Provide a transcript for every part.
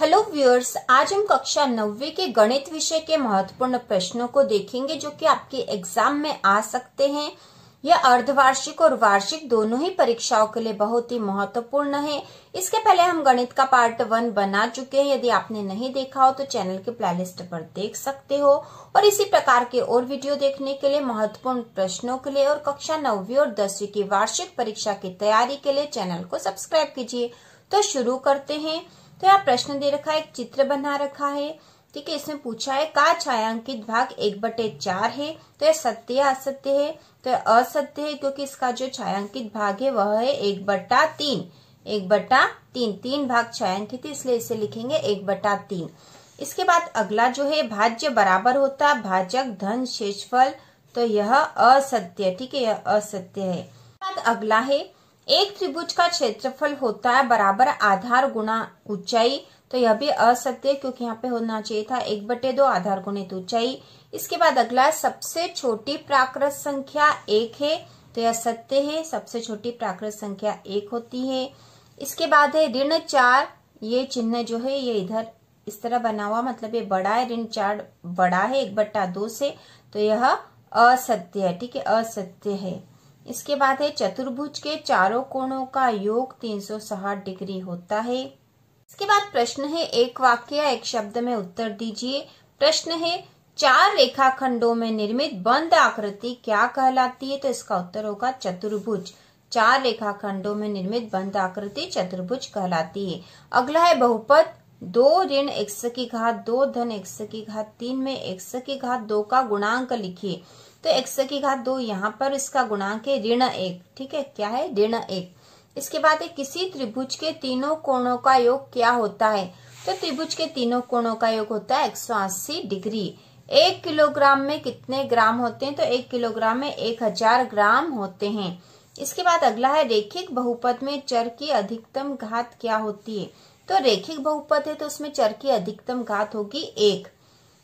hello viewers आज हम कक्षा नब्बे के गणित विषय के महत्वपूर्ण प्रश्नों को देखेंगे जो कि आपके एग्जाम में आ सकते हैं यह अर्धवार्षिक और वार्षिक दोनों ही परीक्षाओं के लिए बहुत ही महत्वपूर्ण है इसके पहले हम गणित का पार्ट वन बना चुके हैं यदि आपने नहीं देखा हो तो चैनल के प्लेलिस्ट पर देख सकते हो और इसी प्रकार के और वीडियो देखने के लिए महत्वपूर्ण प्रश्नों के लिए और कक्षा नौवीं और दसवीं की वार्षिक परीक्षा की तैयारी के लिए चैनल को सब्सक्राइब कीजिए तो शुरू करते हैं तो यहाँ प्रश्न दे रखा है एक चित्र बना रखा है ठीक है इसमें पूछा है का छायांकित भाग एक बटे चार है तो यह सत्य असत्य है तो यह असत्य है क्योंकि इसका जो छायांकित भाग है वह है एक बटा तीन एक बटा तीन तीन भाग छायांकित इसलिए इसे लिखेंगे एक बटा तीन इसके बाद अगला जो है भाज्य बराबर होता भाजक धन शेषफल तो यह असत्य ठीक है यह असत्य है बाद अगला है एक त्रिभुज का क्षेत्रफल होता है बराबर आधार गुणा ऊंचाई तो यह भी असत्य क्योंकि यहाँ पे होना चाहिए था एक बटे दो आधार गुणित ऊंचाई इसके बाद अगला है सबसे छोटी प्राकृत संख्या एक है तो यह सत्य है सबसे छोटी प्राकृत संख्या एक होती है इसके बाद है ऋण चार ये चिन्ह जो है ये इधर इस तरह बना हुआ मतलब ये बड़ा है ऋण चार बड़ा है एक बट्टा दो से तो यह असत्य है ठीक है असत्य है इसके बाद है चतुर्भुज के चारों कोणों का योग 360 डिग्री होता है इसके बाद प्रश्न है एक वाक्य या एक शब्द में उत्तर दीजिए प्रश्न है चार रेखाखंडों में निर्मित बंद आकृति क्या कहलाती है तो इसका उत्तर होगा चतुर्भुज चार रेखाखंडों में निर्मित बंद आकृति चतुर्भुज कहलाती है अगला है बहुपद दो ऋण एक्स की घात दो धन एक्स की घात तीन में एक्स की घात दो का गुणांक लिखिए तो एक्स की घात दो यहाँ पर इसका गुणांक है ऋण एक ठीक है क्या है ऋण एक इसके बाद किसी त्रिभुज के तीनों कोणों का योग क्या होता है तो त्रिभुज के तीनों कोणों का योग होता है अस्सी डिग्री एक किलोग्राम में कितने ग्राम होते हैं तो एक किलोग्राम में एक हजार ग्राम होते हैं इसके बाद अगला है रेखिक बहुपद में चर की अधिकतम घात क्या होती है तो रेखिक बहुपद है तो उसमें चर की अधिकतम घात होगी एक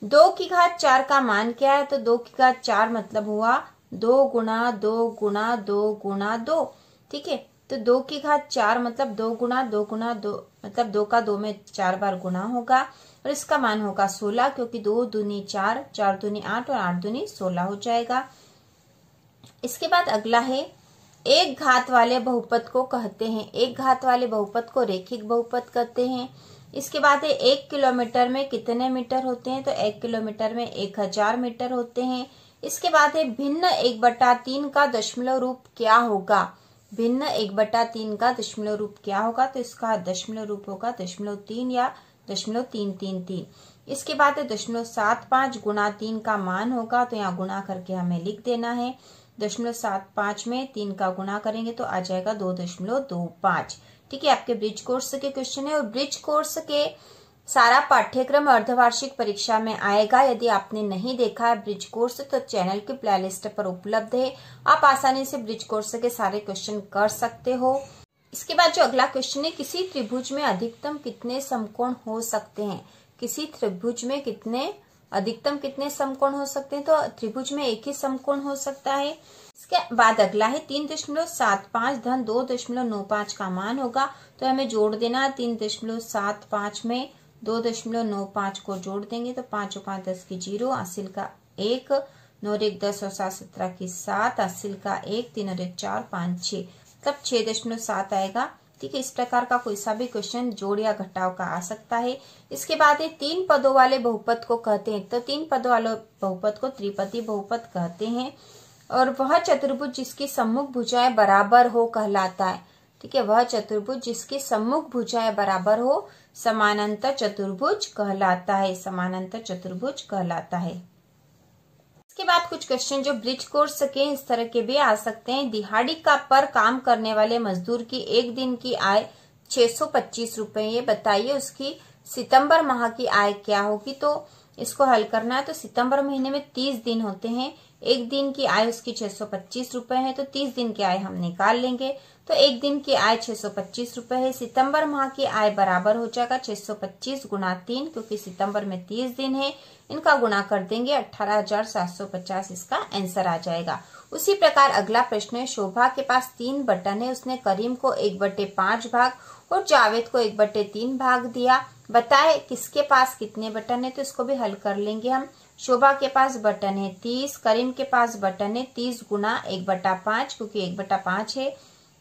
दो की घात चार का मान क्या है तो दो की घात चार मतलब हुआ दो गुणा दो गुणा दो गुणा दो ठीक है तो दो की घात चार मतलब दो गुणा दो गुणा दो मतलब दो का दो में चार बार गुणा होगा और इसका मान होगा सोलह क्योंकि दो दूनी चार चार दूनी आठ और आठ दूनी सोलह हो जाएगा इसके बाद अगला है एक घात वाले बहुपद को कहते हैं एक घात वाले बहुपद को रेखिक बहुपद कहते हैं इसके बाद है एक किलोमीटर में कितने मीटर होते हैं तो एक किलोमीटर में एक हजार मीटर होते हैं इसके बाद है भिन्न एक बटा तीन का दशमलव रूप क्या होगा भिन्न एक बटा तीन का दशमलव रूप क्या होगा तो इसका दशमलव रूप होगा दशमलव तीन या दशमलव तीन तीन तीन इसके बाद है दशमलव सात पांच गुणा तीन का मान होगा तो यहाँ गुणा करके हमें लिख देना है दशमलव सात पांच में तीन का गुणा करेंगे तो आ जाएगा दो दशमलव दो पांच ठीक है आपके ब्रिज कोर्स के क्वेश्चन है और ब्रिज कोर्स के सारा पाठ्यक्रम अर्धवार्षिक परीक्षा में आएगा यदि आपने नहीं देखा है ब्रिज कोर्स तो चैनल के प्लेलिस्ट पर उपलब्ध है आप आसानी से ब्रिज कोर्स के सारे क्वेश्चन कर सकते हो इसके बाद जो अगला क्वेश्चन है किसी त्रिभुज में अधिकतम कितने समकोण हो सकते हैं किसी त्रिभुज में कितने अधिकतम कितने समकोण हो सकते हैं तो त्रिभुज में एक ही समकोण हो सकता है इसके बाद अगला है तीन दशमलव सात पांच धन दो दशमलव नौ पांच का मान होगा तो हमें जोड़ देना है तीन दशमलव सात पांच में दो दशमलव नौ पांच को जोड़ देंगे तो पांच और पांच दस की जीरो असिल का एक नौ एक दस और सात सत्रह की सात असिल का एक तीन और एक चार पांच छह तब छह दशमलव सात आएगा ठीक है इस प्रकार का कोई सा भी क्वेश्चन जोड़ या घटाव का आ सकता है इसके बाद ये तीन पदों वाले बहुपद को कहते हैं तो तीन पदों वाले बहुपद को त्रिपदी बहुपद कहते हैं और वह चतुर्भुज जिसकी सम्मुख भुजाएं बराबर हो कहलाता है ठीक है वह चतुर्भुज जिसकी सम्मुख भुजाएं बराबर हो समानांतर चतुर्भुज कहलाता है समानांतर चतुर्भुज कहलाता है इसके बाद कुछ क्वेश्चन जो ब्रिज कोर्स के इस तरह के भी आ सकते हैं दिहाड़ी का पर काम करने वाले मजदूर की एक दिन की आय छह सौ पच्चीस रूपए ये बताइए उसकी सितंबर माह की आय क्या होगी तो इसको हल करना है तो सितंबर महीने में तीस दिन होते हैं एक दिन की आय उसकी छह सौ पच्चीस रुपए है तो तीस दिन की आय हम निकाल लेंगे तो एक दिन की आय छह सौ पच्चीस रुपए है सितंबर माह की आय बराबर हो जाएगा छह सौ पच्चीस गुना तीन क्योंकि सितंबर में तीस दिन है इनका गुना कर देंगे अठारह हजार सात सौ पचास इसका आंसर आ जाएगा उसी प्रकार अगला प्रश्न है शोभा के पास तीन बटन है उसने करीम को एक बटे पांच भाग और जावेद को एक बटे तीन भाग दिया बताए किसके पास कितने बटन है तो इसको भी हल कर लेंगे हम शोभा के पास बटन है तीस करीम के पास बटन है तीस गुना एक बटा पांच क्योंकि एक बटा पांच है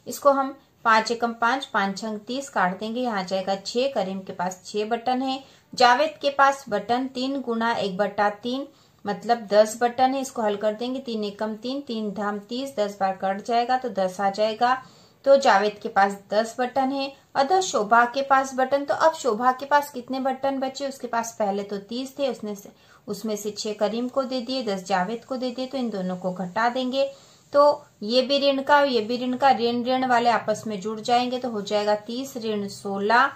इसको हम पांच एकम पांच पांच छंग तीस काट देंगे यहाँ जाएगा छह करीम के पास छह बटन है जावेद के पास बटन तीन गुना एक बटा तीन मतलब दस बटन है इसको हल कर देंगे तीन एकम तीन तीन धाम तीस दस बार कट जाएगा तो दस आ जाएगा तो जावेद के पास दस बटन है अदर शोभा के पास बटन तो अब शोभा के पास कितने बटन बचे उसके पास पहले तो तीस थे उसने से उसमें से छह करीम को दे दिए दस जावेद को दे दिए तो इन दोनों को घटा देंगे तो ये भी ऋण का ये भी ऋण का ऋण ऋण वाले आपस में जुड़ जाएंगे तो हो जाएगा तीस ऋण सोलह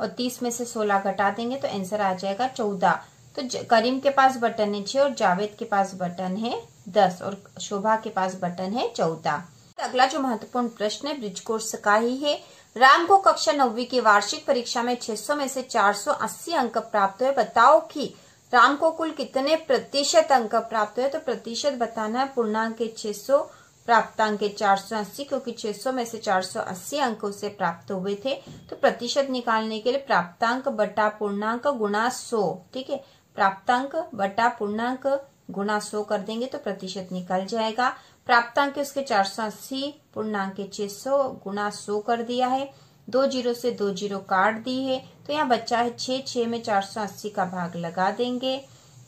और तीस में से सोलह घटा देंगे तो आंसर आ जाएगा चौदह तो करीम के पास बटन है छः और जावेद के पास बटन है दस और शोभा के पास बटन है चौदह अगला जो महत्वपूर्ण प्रश्न है ब्रिज कोर्स का ही है राम को कक्षा नौवीं की वार्षिक परीक्षा में 600 में से 480 अंक प्राप्त हुए बताओ कि राम को कुल कितने प्रतिशत अंक प्राप्त हुए तो प्रतिशत बताना है पूर्णांक के 600 प्राप्तांक के 480 क्योंकि 600 में से 480 अंक उसे प्राप्त हुए थे तो प्रतिशत निकालने के लिए प्राप्तांक बटा पूर्णांक गुणा सो ठीक है प्राप्तांक बटा पूर्णांक गुणा सो कर देंगे तो प्रतिशत निकल जाएगा प्राप्तांक उसके चार सौ अस्सी पूर्णांक छह सौ गुणा सो कर दिया है दो जीरो से दो जीरो काट दी है तो यहाँ बच्चा है छह छः में चार सौ अस्सी का भाग लगा देंगे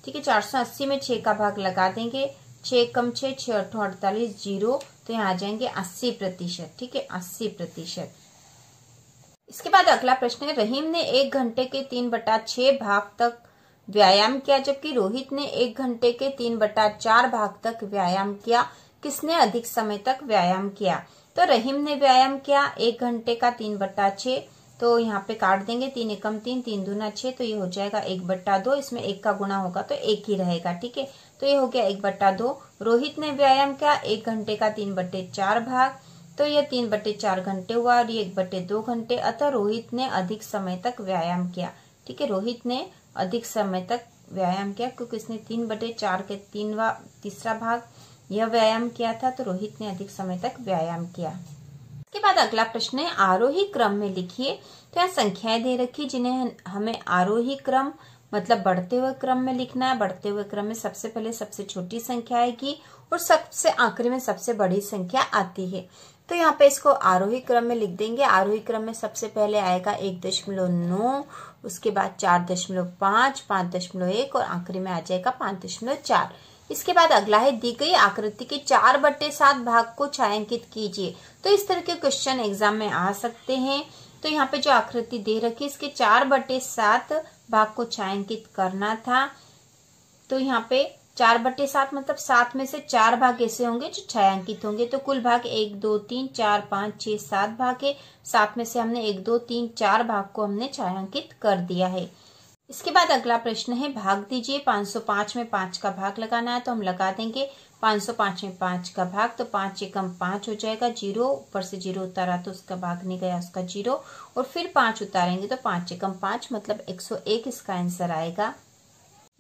ठीक है चार सौ अस्सी में छह का भाग लगा देंगे छः कम छः छः अठो अड़तालीस जीरो तो यहाँ आ जाएंगे अस्सी प्रतिशत ठीक है अस्सी प्रतिशत इसके बाद अगला प्रश्न है रहीम ने एक घंटे के तीन बटा छह भाग तक व्यायाम किया जबकि रोहित ने एक घंटे के तीन बटा चार भाग तक व्यायाम किया किसने अधिक समय तक व्यायाम किया तो रहीम ने व्यायाम किया एक घंटे का तीन बट्टा छ तो यहाँ पे काट देंगे तीन एकम तीन तीन दूना छे तो ये हो जाएगा एक बट्टा दो इसमें एक का गुणा होगा तो एक ही रहेगा ठीक है तो ये हो गया एक बट्टा दो रोहित ने व्यायाम किया एक घंटे का तीन बट्टे चार भाग तो ये तीन बट्टे चार घंटे हुआ और ये एक बट्टे दो घंटे अतः रोहित ने अधिक समय तक व्यायाम किया ठीक है रोहित ने अधिक समय तक व्यायाम किया क्योंकि इसने तीन बटे चार के तीन व तीसरा भाग यह व्यायाम किया था तो रोहित ने अधिक समय तक व्यायाम किया इसके बाद अगला प्रश्न है आरोही क्रम में लिखिए तो यहाँ संख्याएं दे रखी जिन्हें हमें आरोही क्रम मतलब बढ़ते हुए क्रम में लिखना है बढ़ते हुए क्रम में सबसे पहले सबसे छोटी संख्या आएगी और सबसे आखिरी में सबसे बड़ी संख्या आती है तो यहाँ पे इसको आरोही क्रम में लिख देंगे आरोही क्रम में सबसे पहले आएगा एक दशमलव नौ उसके बाद चार दशमलव पांच पांच दशमलव एक और आखिरी में आ जाएगा पांच दशमलव चार इसके बाद अगला है दी गई आकृति के चार बट्टे सात भाग को छायांकित कीजिए तो इस तरह के क्वेश्चन एग्जाम में आ सकते हैं तो यहाँ पे जो आकृति दे रखी इसके चार बटे सात भाग को छायांकित करना था तो यहाँ पे चार बटे सात मतलब सात में से चार भाग ऐसे होंगे जो छायांकित होंगे तो कुल भाग एक दो तीन चार पांच छह सात भाग है सात में से हमने एक दो तीन चार भाग को हमने छायांकित कर दिया है इसके बाद अगला प्रश्न है भाग दीजिए 505 में पांच का भाग लगाना है तो हम लगा देंगे 505 में पांच का भाग तो पांच एकम पांच हो जाएगा जीरो ऊपर से जीरो उतारा तो उसका भाग नहीं गया उसका जीरो और फिर पांच उतारेंगे तो पांच एकम पांच मतलब 101 इसका आंसर आएगा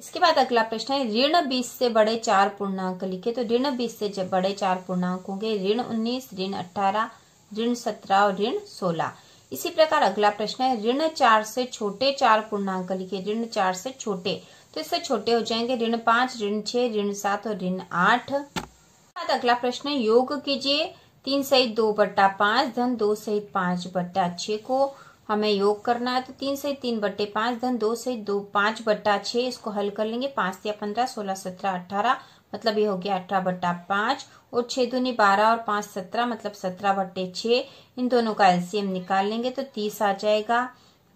इसके बाद अगला प्रश्न है ऋण बीस से बड़े चार पूर्णांक लिखे तो ऋण बीस से जब बड़े चार पूर्णांक होंगे ऋण उन्नीस ऋण अट्ठारह ऋण सत्रह और ऋण सोलह इसी प्रकार अगला प्रश्न है ऋण चार से छोटे चार पूर्णांक लिखिए ऋण चार से छोटे तो इससे छोटे हो जाएंगे ऋण पांच ऋण छह ऋण सात और ऋण आठ अगला प्रश्न योग कीजिए तीन सहित दो बट्टा पांच धन दो सहित पांच बट्टा छह को हमें योग करना है तो तीन सहित तीन बट्टे पांच धन दो सहित दो पांच बट्टा छह इसको हल कर लेंगे पांच या पंद्रह सोलह सत्रह अठारह मतलब ये हो गया अठारह बट्टा पांच और छह दूनी बारह और पांच सत्रह मतलब सत्रह बट्टे छ इन दोनों का एलसीएम निकाल लेंगे तो तीस आ जाएगा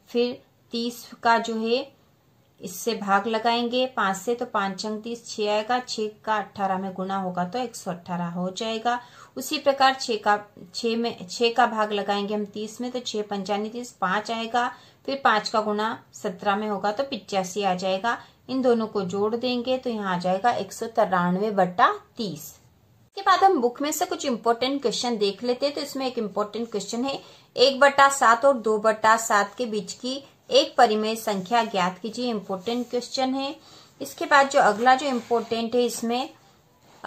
फिर तीस का जो है इससे भाग लगाएंगे पांच से तो पांच अंक तीस छ आएगा छ का अठारह में गुणा होगा तो एक सौ अट्ठारह हो जाएगा उसी प्रकार छ का छ में छ का भाग लगाएंगे हम तीस में तो छह पंचानी तीस पांच आएगा फिर पांच का गुणा सत्रह में होगा तो पिचासी आ जाएगा इन दोनों को जोड़ देंगे तो यहाँ आ जाएगा एक सौ तिरानवे बट्टा तीस इसके बाद हम बुक में से कुछ इम्पोर्टेंट क्वेश्चन देख लेते हैं तो इसमें एक इम्पोर्टेंट क्वेश्चन है एक बट्टा सात और दो बट्टा सात के बीच की एक परिमेय संख्या ज्ञात कीजिए इम्पोर्टेंट क्वेश्चन है इसके बाद जो अगला जो इम्पोर्टेंट है इसमें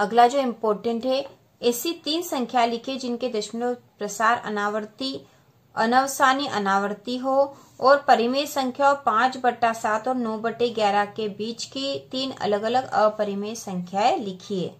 अगला जो इम्पोर्टेंट है ऐसी तीन संख्या लिखे जिनके दशमलव प्रसार अनावर्ती अनवसानी अनावर्ती हो और परिमेय संख्या पांच बट्टा सात और नौ बटे ग्यारह के बीच की तीन अलग अलग अपरिमेय संख्याएं लिखिए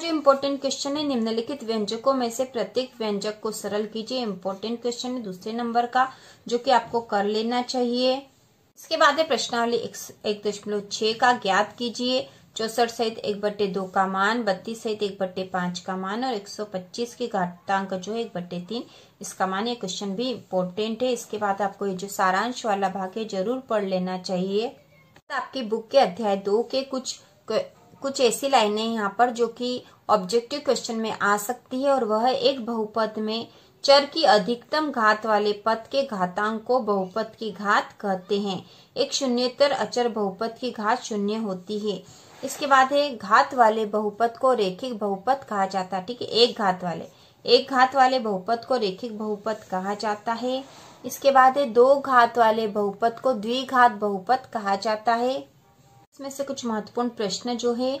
जो इम्पोर्टेंट क्वेश्चन है निम्नलिखित व्यंजकों में से प्रत्येक व्यंजक को सरल कीजिए इम्पोर्टेंट क्वेश्चन है दूसरे नंबर का जो कि आपको कर लेना चाहिए इसके बाद है प्रश्नावली एक, एक दशमलव छह का ज्ञात कीजिए चौसठ सहित एक बट्टे दो का मान बत्तीस सहित एक बट्टे पांच का मान और एक सौ पच्चीस की घाटांक जो है एक बट्टे तीन इसका माने क्वेश्चन भी इम्पोर्टेंट है इसके बाद आपको ये जो सारांश वाला भाग है जरूर पढ़ लेना चाहिए तो आपकी बुक के अध्याय दो के कुछ कुछ ऐसी लाइनें यहाँ पर जो कि ऑब्जेक्टिव क्वेश्चन में आ सकती है और वह एक बहुपद में चर की अधिकतम घात वाले पद के घातांक को बहुपद की घात कहते हैं एक शून्यतर अचर बहुपद की घात शून्य होती है इसके बाद है घात वाले बहुपद को रेखिक बहुपद कहा जाता है ठीक है एक घात वाले एक घात वाले बहुपद को रेखिक बहुपद कहा जाता है इसके बाद है दो घात वाले बहुपद को द्विघात बहुपद कहा जाता है इसमें से कुछ महत्वपूर्ण प्रश्न जो है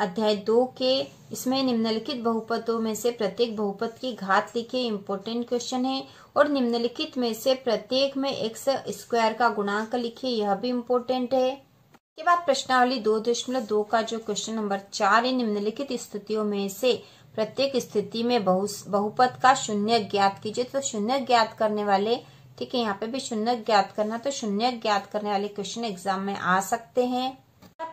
अध्याय दो के इसमें निम्नलिखित बहुपदों में से प्रत्येक बहुपद की घात लिखे इम्पोर्टेंट क्वेश्चन है और निम्नलिखित में से प्रत्येक में एक स्क्वायर का गुणांक लिखे यह भी इम्पोर्टेंट है इसके बाद प्रश्नावली दो दशमलव दो का जो क्वेश्चन नंबर चार है निम्नलिखित स्थितियों में से प्रत्येक स्थिति में बहु बहुपद का शून्य ज्ञात कीजिए तो शून्य ज्ञात करने वाले ठीक है यहाँ पे भी शून्य ज्ञात करना तो शून्य ज्ञात करने वाले क्वेश्चन एग्जाम में आ सकते हैं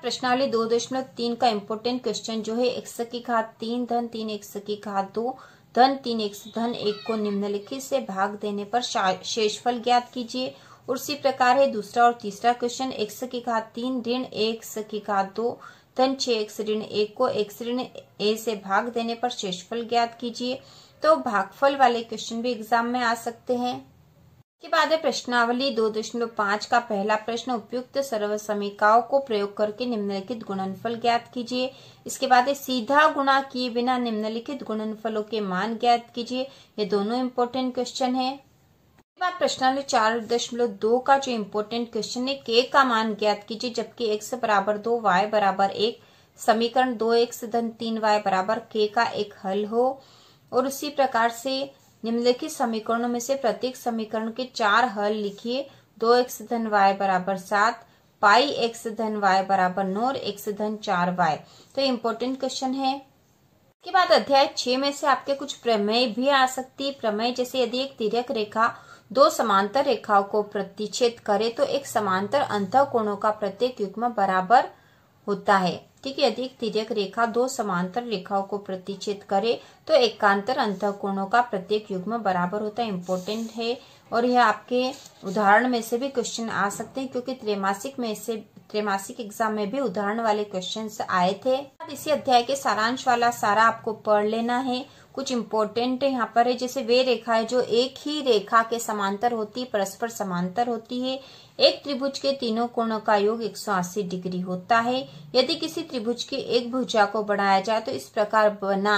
प्रश्नावली दो दशमलव तीन का इम्पोर्टेंट क्वेश्चन जो है एक की घात तीन धन तीन एक की घात दो धन तीन एक धन एक को निम्नलिखित से भाग देने पर शेषफल ज्ञात कीजिए और प्रकार है दूसरा और तीसरा क्वेश्चन एक की घात तीन ऋण एक की घात दो धन छ एक ऋण एक को एक ऋण ए से भाग देने पर शेषफल ज्ञात कीजिए तो भागफल वाले क्वेश्चन भी एग्जाम में आ सकते हैं के बाद है प्रश्नावली दो दशमलव पांच का पहला प्रश्न उपयुक्त सर्व समीकाओं को प्रयोग करके निम्नलिखित गुणनफल ज्ञात कीजिए इसके बाद है सीधा गुणा किए बिना निम्नलिखित गुणनफलों के मान ज्ञात कीजिए ये दोनों इम्पोर्टेंट क्वेश्चन है बार प्रश्नावली चार दशमलव दो का जो इम्पोर्टेंट क्वेश्चन है के का मान ज्ञात कीजिए जबकि एक्स बराबर दो वाई बराबर एक समीकरण दो एक्स धन तीन वाई बराबर के का एक हल हो और उसी प्रकार से निम्नलिखित समीकरणों में से प्रत्येक समीकरण के चार हल लिखिए दो एक्स धन वाई बराबर सात पाई एक्स धन वाई बराबर नौ और एक्स धन चार वाई तो इम्पोर्टेंट क्वेश्चन है के बाद अध्याय छह में से आपके कुछ प्रमेय भी आ सकती है प्रमेय जैसे यदि एक तिरक रेखा दो समांतर रेखाओं को प्रतिच्छेद करे तो एक समांतर अंत कोणों का प्रत्येक युग्म बराबर होता है ठीक है यदि तिरक रेखा दो समांतर रेखाओं को प्रतिच्छेद करे तो एकांतर अंत कोणों का प्रत्येक युग्म बराबर होता है इम्पोर्टेंट है और यह आपके उदाहरण में से भी क्वेश्चन आ सकते हैं क्योंकि त्रैमासिक में से त्रैमासिक एग्जाम में भी उदाहरण वाले क्वेश्चन आए थे अब इसी अध्याय के सारांश वाला सारा आपको पढ़ लेना है कुछ इम्पोर्टेंट यहाँ पर है जैसे वे रेखा है जो एक ही रेखा के समांतर होती परस्पर समांतर होती है एक त्रिभुज के तीनों कोणों का योग 180 डिग्री होता है यदि किसी त्रिभुज के एक भुजा को बढ़ाया जाए तो इस प्रकार बना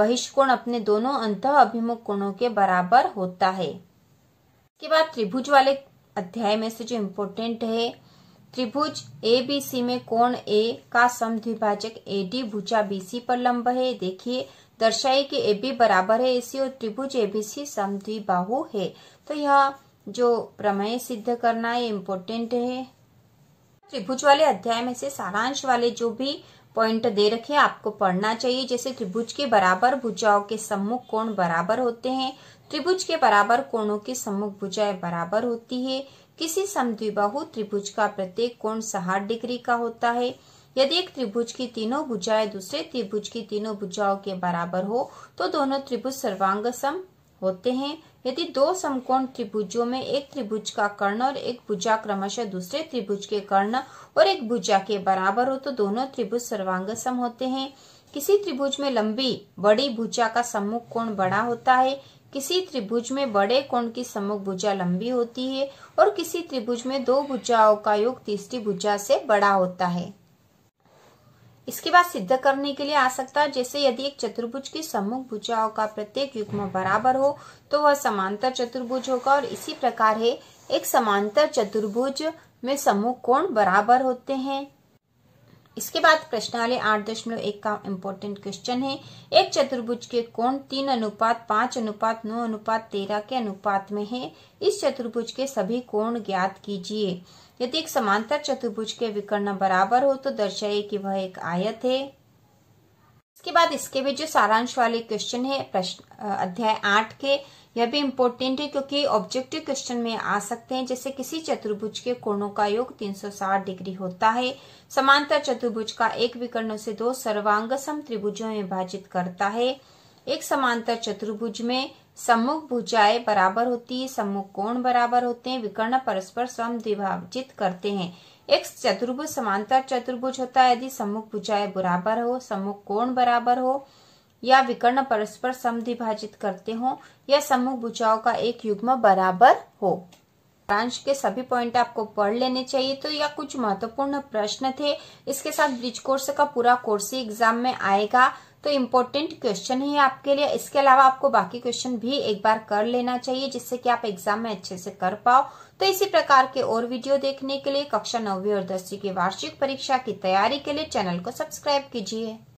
बहिष्कोण अपने दोनों अंत अभिमुख कोणों के बराबर होता है इसके बाद त्रिभुज वाले अध्याय में से जो इम्पोर्टेंट है त्रिभुज एबीसी में कोण ए का समद्विभाजक एडी भुजा बीसी पर लंब है देखिए दर्शाई कि ए बी बराबर है एसी और त्रिभुज एबीसी समद्विबाहु है तो यह जो प्रमेय सिद्ध करना है इम्पोर्टेंट है त्रिभुज वाले अध्याय में से सारांश वाले जो भी पॉइंट दे रखे आपको पढ़ना चाहिए जैसे त्रिभुज के बराबर भुजाओं के सम्मुख कोण बराबर होते हैं त्रिभुज के बराबर कोणों की सम्मुख भुजाएं बराबर होती है किसी समद्विबाहु त्रिभुज का प्रत्येक कोण साठ डिग्री का होता है यदि एक त्रिभुज की तीनों भुजाएं दूसरे त्रिभुज की तीनों भुजाओं के बराबर हो तो दोनों त्रिभुज सर्वांग सम होते हैं यदि दो समकोण त्रिभुजों में एक त्रिभुज का कर्ण और एक भुजा क्रमशः दूसरे त्रिभुज के कर्ण और एक भुजा के बराबर हो तो दोनों त्रिभुज सर्वांग सम होते हैं किसी त्रिभुज में लंबी बड़ी भुजा का सम्मुख कोण बड़ा होता है किसी त्रिभुज में बड़े कोण की सम्मुख भुजा लंबी होती है और किसी त्रिभुज में दो भुजाओं का योग तीसरी भुजा से बड़ा होता है इसके बाद सिद्ध करने के लिए आ सकता है जैसे यदि एक चतुर्भुज की सम्मुख भुजाओं का प्रत्येक युग्म बराबर हो तो वह समांतर चतुर्भुज होगा और इसी प्रकार है एक समांतर चतुर्भुज में सम्मुख कोण बराबर होते हैं इसके बाद प्रश्नावली आठ दशमलव एक का इम्पोर्टेंट क्वेश्चन है एक चतुर्भुज के कोण तीन अनुपात पांच अनुपात नौ अनुपात तेरह के अनुपात में है इस चतुर्भुज के सभी कोण ज्ञात कीजिए यदि एक समांतर चतुर्भुज के विकर्ण बराबर हो तो दर्शाइए कि वह एक आयत है इसके बाद इसके भी जो सारांश वाले क्वेश्चन है प्रश्न अध्याय आठ के यह भी इम्पोर्टेंट है क्योंकि ऑब्जेक्टिव क्वेश्चन में आ सकते हैं जैसे किसी चतुर्भुज के कोणों का योग 360 डिग्री होता है समांतर चतुर्भुज का एक विकर्ण से दो सर्वांग त्रिभुजों में विभाजित करता है एक समांतर चतुर्भुज में सम्मुख भुजाए बराबर होती है सम्मुख कोण बराबर होते हैं विकर्ण परस्पर विभाजित करते हैं एक चतुर्भुज समांतर चतुर्भुज होता है यदि सम्मुख भुजाए बराबर हो सम्मुख कोण बराबर हो या विकर्ण परस्पर समिभाजित करते हो या समूह बुचाओ का एक युग्म बराबर हो ब्रांच के सभी पॉइंट आपको पढ़ लेने चाहिए तो या कुछ महत्वपूर्ण प्रश्न थे इसके साथ ब्रिज कोर्स का पूरा कोर्स ही एग्जाम में आएगा तो इम्पोर्टेंट क्वेश्चन ही आपके लिए इसके अलावा आपको बाकी क्वेश्चन भी एक बार कर लेना चाहिए जिससे कि आप एग्जाम में अच्छे से कर पाओ तो इसी प्रकार के और वीडियो देखने के लिए कक्षा नौवीं और दसवीं की वार्षिक परीक्षा की तैयारी के लिए चैनल को सब्सक्राइब कीजिए